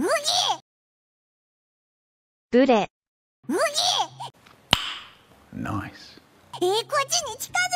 麦ブレ麦ナイスこっちに近づ